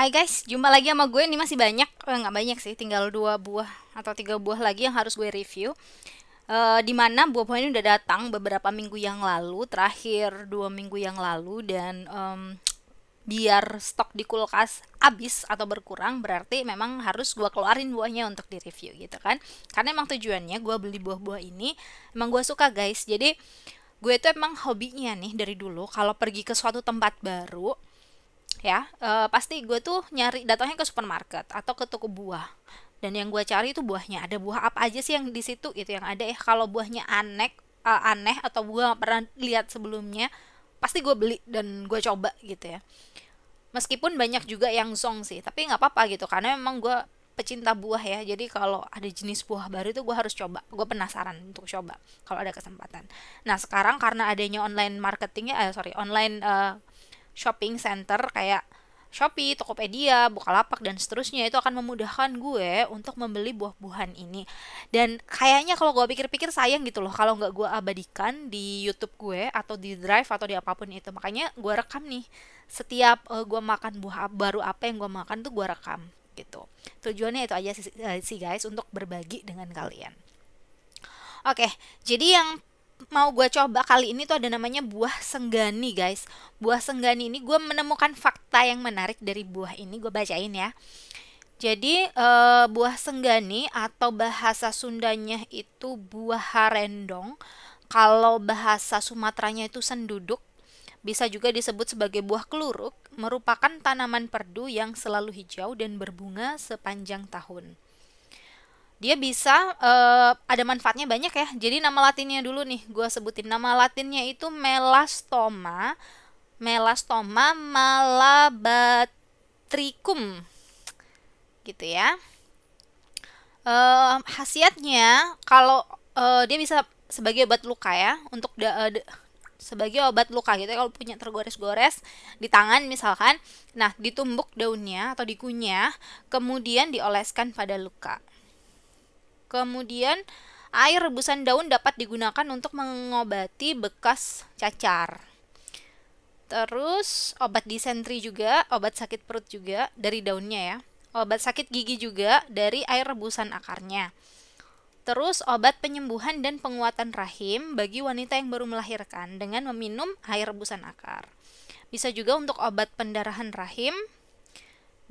Hai guys, jumpa lagi sama gue. Ini masih banyak, eh, nggak eh, banyak sih, tinggal dua buah atau tiga buah lagi yang harus gue review. Uh, eh, dimana buah-buah ini udah datang beberapa minggu yang lalu, terakhir dua minggu yang lalu dan um, biar stok di kulkas habis atau berkurang berarti memang harus gue keluarin buahnya untuk di review gitu kan karena emang tujuannya gue beli buah-buah ini emang gue suka guys jadi gue tuh emang hobinya nih dari dulu kalau pergi ke suatu tempat baru ya uh, pasti gue tuh nyari datangnya ke supermarket atau ke toko buah dan yang gue cari itu buahnya ada buah apa aja sih yang di situ itu yang ada ya kalau buahnya aneh uh, aneh atau gue pernah lihat sebelumnya pasti gue beli dan gue coba gitu ya meskipun banyak juga yang song sih tapi nggak apa-apa gitu karena memang gue pecinta buah ya jadi kalau ada jenis buah baru itu gue harus coba gue penasaran untuk coba kalau ada kesempatan nah sekarang karena adanya online marketingnya eh sorry online uh, shopping center kayak Shopee, Tokopedia, Bukalapak dan seterusnya itu akan memudahkan gue untuk membeli buah-buahan ini. Dan kayaknya kalau gue pikir-pikir sayang gitu loh kalau nggak gue abadikan di YouTube gue atau di Drive atau di apapun itu. Makanya gue rekam nih setiap uh, gue makan buah baru apa yang gue makan tuh gue rekam gitu. Tujuannya itu aja sih, eh, sih guys untuk berbagi dengan kalian. Oke, jadi yang mau gue coba kali ini tuh ada namanya buah senggani guys buah senggani ini gue menemukan fakta yang menarik dari buah ini gue bacain ya jadi e, buah senggani atau bahasa Sundanya itu buah harendong kalau bahasa Sumateranya itu senduduk bisa juga disebut sebagai buah keluruk merupakan tanaman perdu yang selalu hijau dan berbunga sepanjang tahun dia bisa uh, ada manfaatnya banyak ya. Jadi nama latinnya dulu nih, gue sebutin nama latinnya itu melastoma, melastoma malabatricum, gitu ya. Uh, khasiatnya kalau uh, dia bisa sebagai obat luka ya, untuk da, da, sebagai obat luka gitu ya, kalau punya tergores-gores di tangan misalkan nah ditumbuk daunnya atau dikunyah kemudian dioleskan pada luka Kemudian air rebusan daun dapat digunakan untuk mengobati bekas cacar. Terus obat disentri juga, obat sakit perut juga dari daunnya ya. Obat sakit gigi juga dari air rebusan akarnya. Terus obat penyembuhan dan penguatan rahim bagi wanita yang baru melahirkan dengan meminum air rebusan akar. Bisa juga untuk obat pendarahan rahim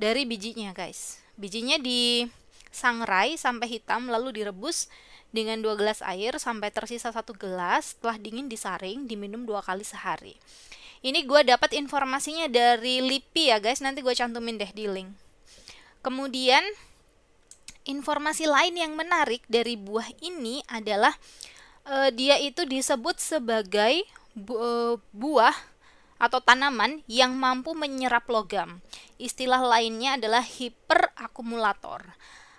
dari bijinya, guys. Bijinya di sangrai sampai hitam lalu direbus dengan dua gelas air sampai tersisa satu gelas setelah dingin disaring diminum dua kali sehari ini gue dapat informasinya dari LIPI ya guys nanti gue cantumin deh di link kemudian informasi lain yang menarik dari buah ini adalah uh, dia itu disebut sebagai bu, uh, buah atau tanaman yang mampu menyerap logam. Istilah lainnya adalah hiperakumulator.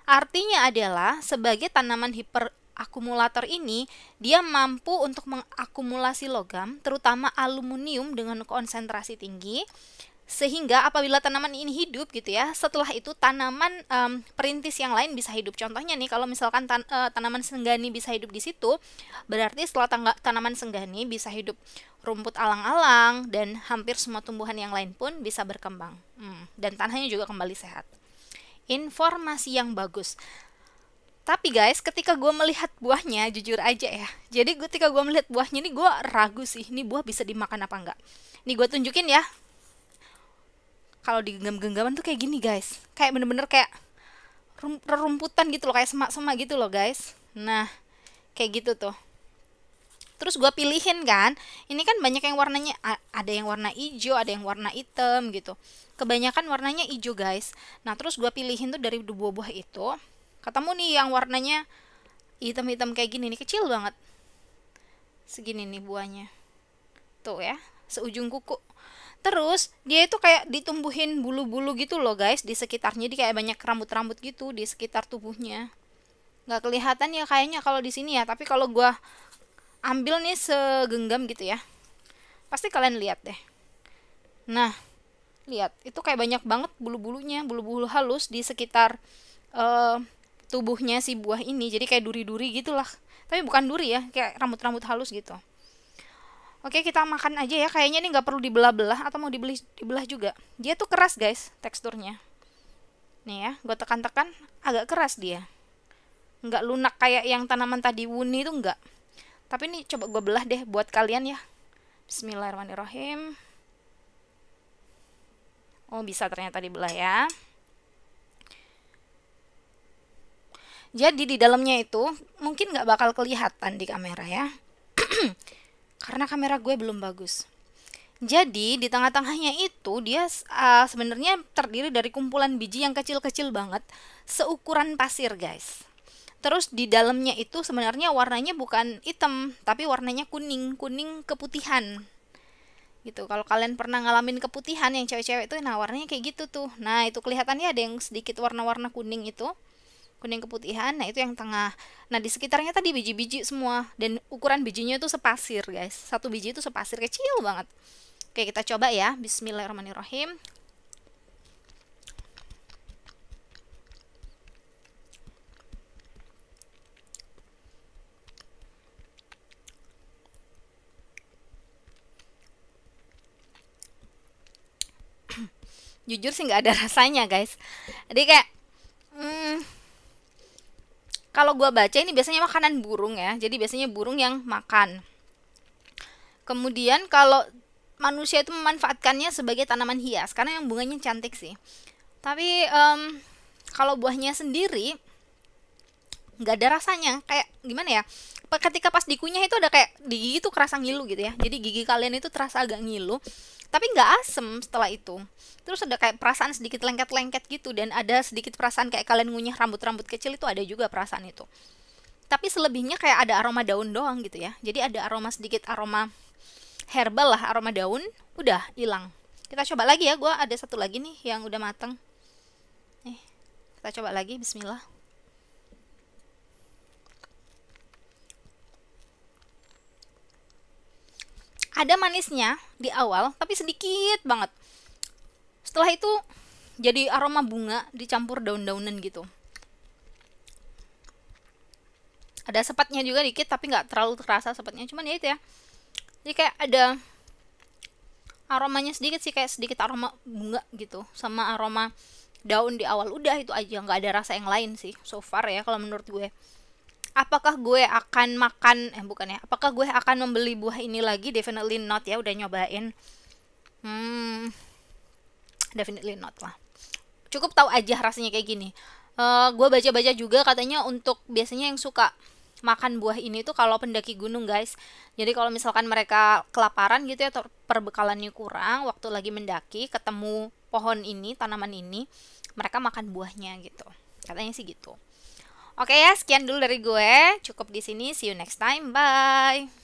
Artinya adalah sebagai tanaman hiperakumulator ini dia mampu untuk mengakumulasi logam terutama aluminium dengan konsentrasi tinggi sehingga apabila tanaman ini hidup gitu ya setelah itu tanaman um, perintis yang lain bisa hidup contohnya nih kalau misalkan tan uh, tanaman senggani bisa hidup di situ berarti setelah tangga, tanaman senggani bisa hidup rumput alang-alang dan hampir semua tumbuhan yang lain pun bisa berkembang hmm, dan tanahnya juga kembali sehat informasi yang bagus. Tapi guys, ketika gue melihat buahnya, jujur aja ya. Jadi ketika gue melihat buahnya ini gue ragu sih, ini buah bisa dimakan apa enggak. Ini gue tunjukin ya. Kalau digenggam genggaman tuh kayak gini guys. Kayak bener-bener kayak rerumputan gitu loh, kayak semak-semak gitu loh guys. Nah, kayak gitu tuh terus gue pilihin kan ini kan banyak yang warnanya ada yang warna hijau ada yang warna hitam gitu kebanyakan warnanya hijau guys nah terus gue pilihin tuh dari dua buah itu ketemu nih yang warnanya hitam-hitam kayak gini nih kecil banget segini nih buahnya tuh ya seujung kuku Terus dia itu kayak ditumbuhin bulu-bulu gitu loh guys di sekitarnya dia kayak banyak rambut-rambut gitu di sekitar tubuhnya. Nggak kelihatan ya kayaknya kalau di sini ya, tapi kalau gue ambil nih segenggam gitu ya pasti kalian lihat deh nah lihat itu kayak banyak banget bulu-bulunya bulu-bulu halus di sekitar uh, tubuhnya si buah ini jadi kayak duri-duri gitulah tapi bukan duri ya kayak rambut-rambut halus gitu oke kita makan aja ya kayaknya ini nggak perlu dibelah-belah atau mau dibeli dibelah juga dia tuh keras guys teksturnya nih ya gue tekan-tekan agak keras dia nggak lunak kayak yang tanaman tadi wuni itu nggak tapi ini coba gue belah deh buat kalian ya. Bismillahirrahmanirrahim. Oh, bisa ternyata dibelah ya. Jadi di dalamnya itu mungkin nggak bakal kelihatan di kamera ya. Karena kamera gue belum bagus. Jadi di tengah-tengahnya itu dia uh, sebenarnya terdiri dari kumpulan biji yang kecil-kecil banget seukuran pasir, guys. Terus di dalamnya itu sebenarnya warnanya bukan hitam, tapi warnanya kuning, kuning keputihan. Gitu. Kalau kalian pernah ngalamin keputihan yang cewek-cewek itu nah warnanya kayak gitu tuh. Nah, itu kelihatannya ada yang sedikit warna-warna kuning itu. Kuning keputihan, nah itu yang tengah. Nah, di sekitarnya tadi biji-biji semua dan ukuran bijinya itu sepasir, guys. Satu biji itu sepasir kecil banget. Oke, kita coba ya. Bismillahirrahmanirrahim. jujur sih nggak ada rasanya guys jadi kayak hmm, kalau gue baca ini biasanya makanan burung ya jadi biasanya burung yang makan kemudian kalau manusia itu memanfaatkannya sebagai tanaman hias karena yang bunganya cantik sih tapi um, kalau buahnya sendiri nggak ada rasanya kayak gimana ya ketika pas dikunyah itu ada kayak di gigi tuh kerasa ngilu gitu ya jadi gigi kalian itu terasa agak ngilu tapi nggak asem setelah itu terus ada kayak perasaan sedikit lengket-lengket gitu dan ada sedikit perasaan kayak kalian ngunyah rambut-rambut kecil itu ada juga perasaan itu tapi selebihnya kayak ada aroma daun doang gitu ya jadi ada aroma sedikit aroma herbal lah aroma daun udah hilang kita coba lagi ya gue ada satu lagi nih yang udah mateng nih kita coba lagi Bismillah ada manisnya di awal tapi sedikit banget setelah itu jadi aroma bunga dicampur daun-daunan gitu ada sepatnya juga dikit tapi nggak terlalu terasa sepatnya cuman ya itu ya jadi kayak ada aromanya sedikit sih kayak sedikit aroma bunga gitu sama aroma daun di awal udah itu aja nggak ada rasa yang lain sih so far ya kalau menurut gue apakah gue akan makan eh bukan ya apakah gue akan membeli buah ini lagi definitely not ya udah nyobain hmm definitely not lah cukup tahu aja rasanya kayak gini uh, eh, gue baca-baca juga katanya untuk biasanya yang suka makan buah ini tuh kalau pendaki gunung guys jadi kalau misalkan mereka kelaparan gitu ya atau perbekalannya kurang waktu lagi mendaki ketemu pohon ini tanaman ini mereka makan buahnya gitu katanya sih gitu Oke ya, sekian dulu dari gue. Cukup di sini. See you next time. Bye.